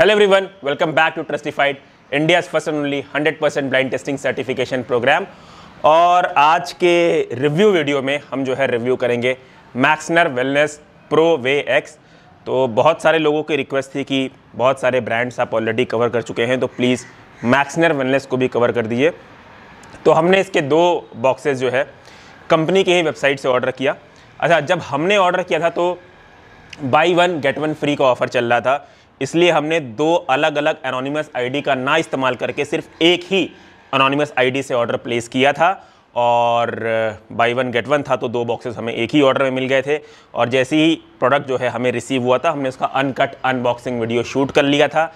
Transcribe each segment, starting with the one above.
hello everyone welcome back to Trustified India's first and only 100% blind testing certification programme और आज के review video में हम जो है रिव्यू करेंगे मैक्सनर वेलनेस प्रो वे एक्स तो बहुत सारे लोगों की रिक्वेस्ट थी कि बहुत सारे ब्रांड्स आप ऑलरेडी कवर कर चुके हैं तो प्लीज़ मैक्सनर वेलनेस को भी कवर कर दीजिए तो हमने इसके दो बॉक्सेस जो है कंपनी की ही वेबसाइट से ऑर्डर किया अच्छा जब हमने ऑर्डर किया था तो buy one get one free का ऑफ़र चल रहा था इसलिए हमने दो अलग अलग एनोनिमस आईडी का ना इस्तेमाल करके सिर्फ एक ही अनोनिमस आईडी से ऑर्डर प्लेस किया था और बाई वन गेट वन था तो दो बॉक्सेस हमें एक ही ऑर्डर में मिल गए थे और जैसे ही प्रोडक्ट जो है हमें रिसीव हुआ था हमने उसका अनकट अनबॉक्सिंग वीडियो शूट कर लिया था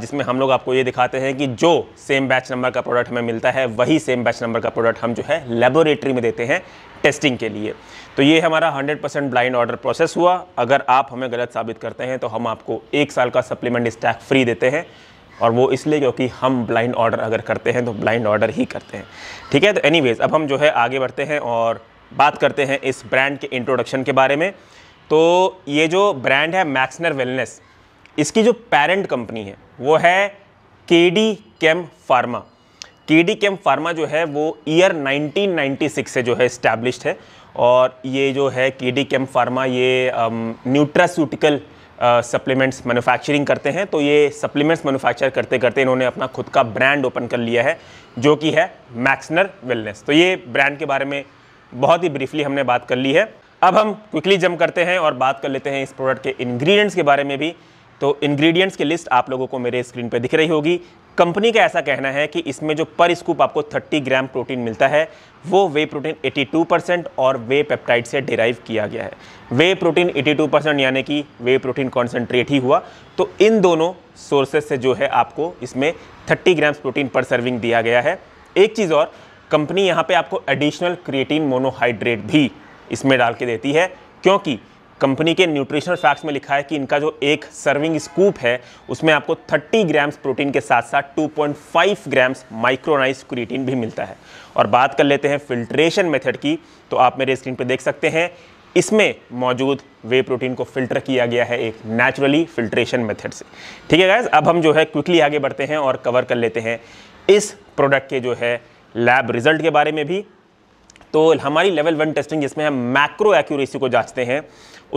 जिसमें हम लोग आपको ये दिखाते हैं कि जो सेम बैच नंबर का प्रोडक्ट हमें मिलता है वही सेम बैच नंबर का प्रोडक्ट हम जो है लेबोरेटरी में देते हैं टेस्टिंग के लिए तो ये हमारा 100 परसेंट ब्लाइंड ऑर्डर प्रोसेस हुआ अगर आप हमें गलत साबित करते हैं तो हम आपको एक साल का सप्लीमेंट स्टैक फ्री देते हैं और वो इसलिए क्योंकि हम ब्लाइंड ऑर्डर अगर करते हैं तो ब्लाइंड ऑर्डर ही करते हैं ठीक है तो एनीवेज अब हम जो है आगे बढ़ते हैं और बात करते हैं इस ब्रांड के इंट्रोडक्शन के बारे में तो ये जो ब्रांड है मैक्सनर वेलनेस इसकी जो पेरेंट कंपनी है वो है K D Chem Pharma K D Chem Pharma जो है वो ईयर 1996 से जो है इस्टेब्लिश है और ये जो है के डी केम फार्मा ये न्यूट्रास्यूटिकल सप्लीमेंट्स मैन्युफैक्चरिंग करते हैं तो ये सप्लीमेंट्स मैन्युफैक्चर करते करते इन्होंने अपना खुद का ब्रांड ओपन कर लिया है जो कि है मैक्सनर वेलनेस तो ये ब्रांड के बारे में बहुत ही ब्रीफली हमने बात कर ली है अब हम क्विकली जम करते हैं और बात कर लेते हैं इस प्रोडक्ट के इंग्रेडिएंट्स के बारे में भी तो इंग्रेडिएंट्स की लिस्ट आप लोगों को मेरे स्क्रीन पर दिख रही होगी कंपनी का ऐसा कहना है कि इसमें जो पर स्कूप आपको 30 ग्राम प्रोटीन मिलता है वो वे प्रोटीन 82 परसेंट और वे पेप्टाइड से डिराइव किया गया है वे प्रोटीन 82 परसेंट यानी कि वे प्रोटीन कॉन्सेंट्रेट ही हुआ तो इन दोनों सोर्सेस से जो है आपको इसमें 30 ग्राम्स प्रोटीन पर सर्विंग दिया गया है एक चीज़ और कंपनी यहाँ पर आपको एडिशनल क्रिएटीन मोनोहाइड्रेट भी इसमें डाल के देती है क्योंकि कंपनी के न्यूट्रिशनल फैक्ट्स में लिखा है कि इनका जो एक सर्विंग स्कूप है उसमें आपको 30 ग्राम्स प्रोटीन के साथ साथ 2.5 ग्राम्स माइक्रोनाइज क्रिएटिन भी मिलता है और बात कर लेते हैं फिल्ट्रेशन मेथड की तो आप मेरे स्क्रीन पर देख सकते हैं इसमें मौजूद वे प्रोटीन को फिल्टर किया गया है एक नेचुरली फिल्ट्रेशन मेथड से ठीक है गैस अब हम जो है क्विकली आगे बढ़ते हैं और कवर कर लेते हैं इस प्रोडक्ट के जो है लैब रिजल्ट के बारे में भी तो हमारी लेवल वन टेस्टिंग जिसमें हम मैक्रो एक्यूरेसी को जांचते हैं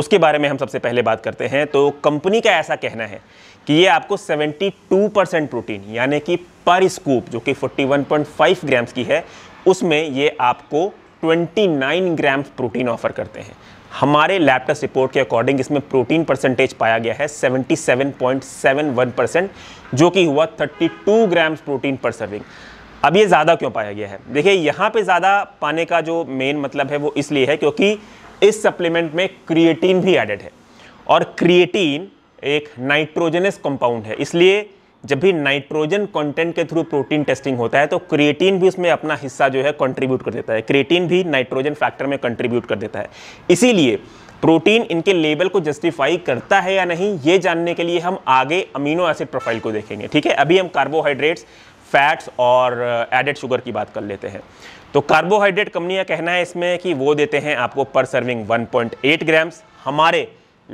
उसके बारे में हम सबसे पहले बात करते हैं तो कंपनी का ऐसा कहना है कि ये आपको 72 परसेंट प्रोटीन यानी कि पर स्कूप जो कि 41.5 ग्राम्स की है उसमें ये आपको 29 ग्राम्स प्रोटीन ऑफर करते हैं हमारे लैपटॉप रिपोर्ट के अकॉर्डिंग इसमें प्रोटीन परसेंटेज पाया गया है 77.71 परसेंट जो कि हुआ 32 ग्राम्स प्रोटीन पर सर्विंग अब ये ज़्यादा क्यों पाया गया है देखिए यहाँ पे ज़्यादा पाने का जो मेन मतलब है वो इसलिए है क्योंकि इस सप्लीमेंट में क्रिएटीन भी एडेड है और क्रिएटीन एक नाइट्रोजनस कंपाउंड है इसलिए जब भी नाइट्रोजन कंटेंट के थ्रू प्रोटीन टेस्टिंग होता है तो क्रिएटीन भी उसमें अपना हिस्सा जो है कंट्रीब्यूट कर देता है क्रिएटीन भी नाइट्रोजन फैक्टर में कंट्रीब्यूट कर देता है इसीलिए प्रोटीन इनके लेवल को जस्टिफाई करता है या नहीं ये जानने के लिए हम आगे अमीनो एसिड प्रोफाइल को देखेंगे ठीक है अभी हम कार्बोहाइड्रेट्स फैट्स और एडेड शुगर की बात कर लेते हैं तो कार्बोहाइड्रेट कंपनी का कहना है इसमें कि वो देते हैं आपको पर सर्विंग 1.8 ग्राम्स हमारे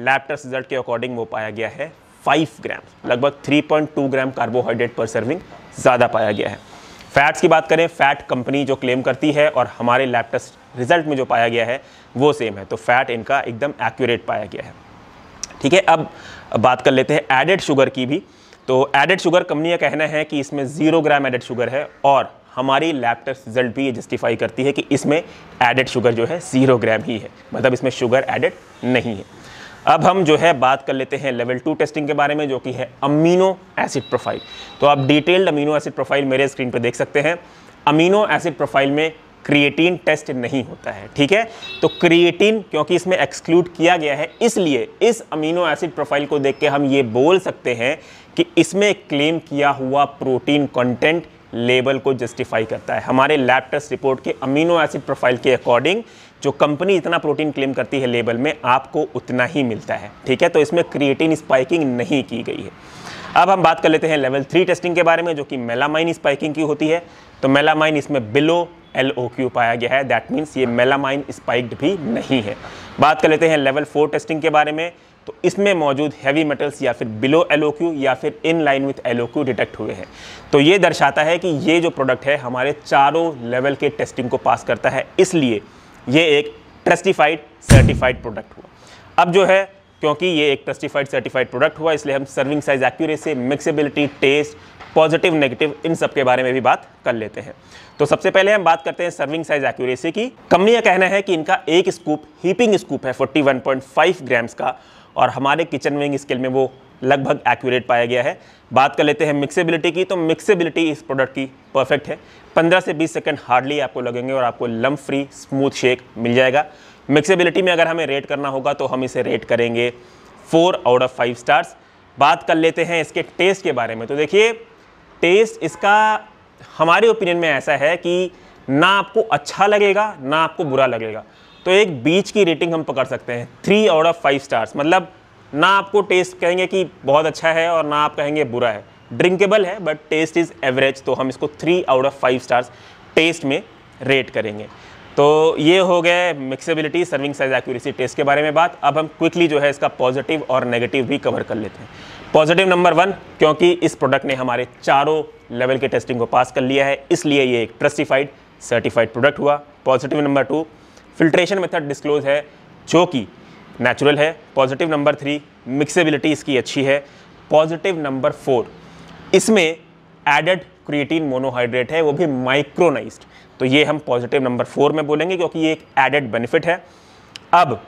लैपटॉप रिजल्ट के अकॉर्डिंग वो पाया गया है 5 ग्राम लगभग 3.2 ग्राम कार्बोहाइड्रेट पर सर्विंग ज़्यादा पाया गया है फैट्स की बात करें फैट कंपनी जो क्लेम करती है और हमारे लैपटॉप रिजल्ट में जो पाया गया है वो सेम है तो फैट इनका एकदम एक्यूरेट पाया गया है ठीक है अब बात कर लेते हैं एडेड शुगर की भी तो एडेड शुगर कंपनी का कहना है कि इसमें ज़ीरो ग्राम एडेड शुगर है और हमारी लैब टेस्ट रिजल्ट भी ये जस्टिफाई करती है कि इसमें एडेड शुगर जो है ज़ीरो ग्राम ही है मतलब इसमें शुगर एडेड नहीं है अब हम जो है बात कर लेते हैं लेवल टू टेस्टिंग के बारे में जो कि है अमीनो एसिड प्रोफाइल तो आप डिटेल्ड अमीनो एसिड प्रोफाइल मेरे स्क्रीन पर देख सकते हैं अमीनो एसिड प्रोफाइल में क्रिएटिन टेस्ट नहीं होता है ठीक है तो क्रिएटिन क्योंकि इसमें एक्सक्लूड किया गया है इसलिए इस अमीनो एसिड प्रोफाइल को देख के हम ये बोल सकते हैं कि इसमें क्लेम किया हुआ प्रोटीन कंटेंट लेबल को जस्टिफाई करता है हमारे लैब टेस्ट रिपोर्ट के अमीनो एसिड प्रोफाइल के अकॉर्डिंग जो कंपनी इतना प्रोटीन क्लेम करती है लेबल में आपको उतना ही मिलता है ठीक है तो इसमें क्रिएटिन स्पाइकिंग नहीं की गई है अब हम बात कर लेते हैं लेवल थ्री टेस्टिंग के बारे में जो कि मेलामाइन स्पाइकिंग की होती है तो मेलामाइन इसमें बिलो एल ओ क्यू पाया गया है दैट मीन्स ये मेलामाइन स्पाइक्ड भी नहीं है बात कर लेते हैं लेवल फोर टेस्टिंग के बारे में तो इसमें मौजूद हैवी मेटल्स या फिर बिलो एल या फिर in line with L detect हुए हैं तो ये दर्शाता है कि ये जो प्रोडक्ट है हमारे चारों लेवल के टेस्टिंग को पास करता है इसलिए ये एक ट्रस्टिफाइड सर्टिफाइड प्रोडक्ट हुआ अब जो है क्योंकि ये एक ट्रस्टिफाइड सर्टिफाइड प्रोडक्ट हुआ इसलिए हम serving size accuracy mixability test positive negative इन सब के बारे में भी बात कर लेते हैं तो सबसे पहले हम बात करते हैं सर्विंग साइज एक्यूरेसी की कंपनी का कहना है कि इनका एक स्कूप हीपिंग स्कूप है 41.5 ग्राम्स का और हमारे किचन विंग स्केल में वो लगभग एक्यूरेट पाया गया है बात कर लेते हैं मिक्सेबिलिटी की तो मिक्सेबिलिटी इस प्रोडक्ट की परफेक्ट है 15 से 20 सेकंड हार्डली आपको लगेंगे और आपको लम फ्री स्मूथ शेक मिल जाएगा मिक्सेबिलिटी में अगर हमें रेट करना होगा तो हम इसे रेट करेंगे four out of five stars बात कर लेते हैं इसके टेस्ट के बारे में तो देखिए टेस्ट इसका हमारे ओपिनियन में ऐसा है कि ना आपको अच्छा लगेगा ना आपको बुरा लगेगा तो एक बीच की रेटिंग हम पकड़ सकते हैं three out of five stars मतलब ना आपको टेस्ट कहेंगे कि बहुत अच्छा है और ना आप कहेंगे बुरा है ड्रिंकेबल है बट टेस्ट इज़ एवरेज तो हम इसको three out of five stars test में रेट करेंगे तो ये हो गए mixability serving size accuracy test के बारे में बात अब हम क्विकली जो है इसका पॉजिटिव और नेगेटिव भी कवर कर लेते हैं पॉजिटिव नंबर वन क्योंकि इस प्रोडक्ट ने हमारे चारों लेवल के टेस्टिंग को पास कर लिया है इसलिए ये एक ट्रस्टिफाइड सर्टिफाइड प्रोडक्ट हुआ positive number two filtration method disclose है जो कि नेचुरल है पॉजिटिव नंबर थ्री मिक्सेबिलिटी इसकी अच्छी है पॉजिटिव नंबर फोर इसमें एडेड क्रिएटिन मोनोहाइड्रेट है वो भी माइक्रोनाइज तो ये हम पॉजिटिव नंबर फोर में बोलेंगे क्योंकि ये एक एडेड बेनिफिट है अब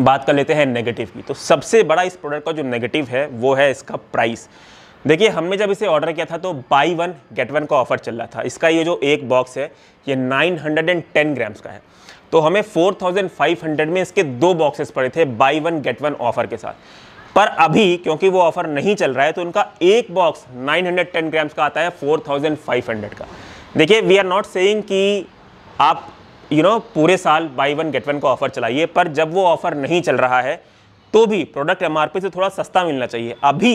बात कर लेते हैं नेगेटिव की तो सबसे बड़ा इस प्रोडक्ट का जो नेगेटिव है वो है इसका प्राइस देखिए हमने जब इसे ऑर्डर किया था तो बाई वन गेट वन का ऑफर चल रहा था इसका ये जो एक बॉक्स है ये 910 ग्राम्स का है तो हमें 4500 में इसके दो बॉक्सेस पड़े थे buy one get one offer के साथ पर अभी क्योंकि वो ऑफर नहीं चल रहा है तो उनका एक बॉक्स 910 ग्राम्स का आता है 4500 का देखिए वी आर नॉट सेइंग कि आप यू you नो know, पूरे साल बाई वन गेट वन का ऑफर चलाइए पर जब वो ऑफर नहीं चल रहा है तो भी प्रोडक्ट एम से थोड़ा सस्ता मिलना चाहिए अभी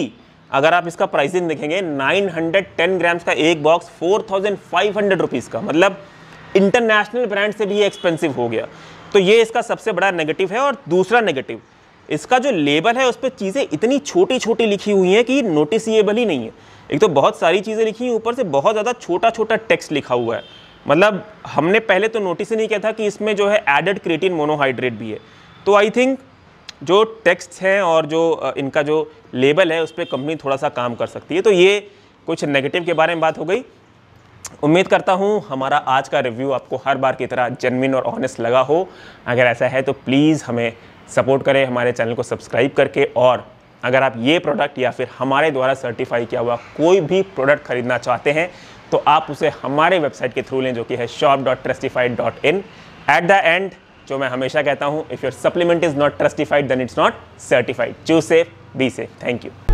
अगर आप इसका प्राइसिंग देखेंगे 910 ग्राम्स का एक बॉक्स 4500 रुपीस का मतलब इंटरनेशनल ब्रांड से भी ये एक्सपेंसिव हो गया तो ये इसका सबसे बड़ा नेगेटिव है और दूसरा नेगेटिव इसका जो लेबल है उस पर चीज़ें इतनी छोटी छोटी लिखी हुई हैं कि नोटिसबल ही नहीं है एक तो बहुत सारी चीज़ें लिखी हैं ऊपर से बहुत ज़्यादा छोटा छोटा टेक्स्ट लिखा हुआ है मतलब हमने पहले तो नोटिस ही नहीं किया था कि इसमें जो है एडेड क्रिएटिन मोनोहाइड्रेट भी है तो आई थिंक जो टेक्स्ट हैं और जो इनका जो लेबल है उस पर कंपनी थोड़ा सा काम कर सकती है तो ये कुछ नेगेटिव के बारे में बात हो गई उम्मीद करता हूँ हमारा आज का रिव्यू आपको हर बार की तरह जेनविन और ऑनेस्ट लगा हो अगर ऐसा है तो प्लीज़ हमें सपोर्ट करें हमारे चैनल को सब्सक्राइब करके और अगर आप ये प्रोडक्ट या फिर हमारे द्वारा सर्टिफाई किया हुआ कोई भी प्रोडक्ट खरीदना चाहते हैं तो आप उसे हमारे वेबसाइट के थ्रू लें जो कि है shop dot Trustified dot in at the end जो मैं हमेशा कहता हूँ if your supplement is not Trustified then it's not certified choose safe be safe thank you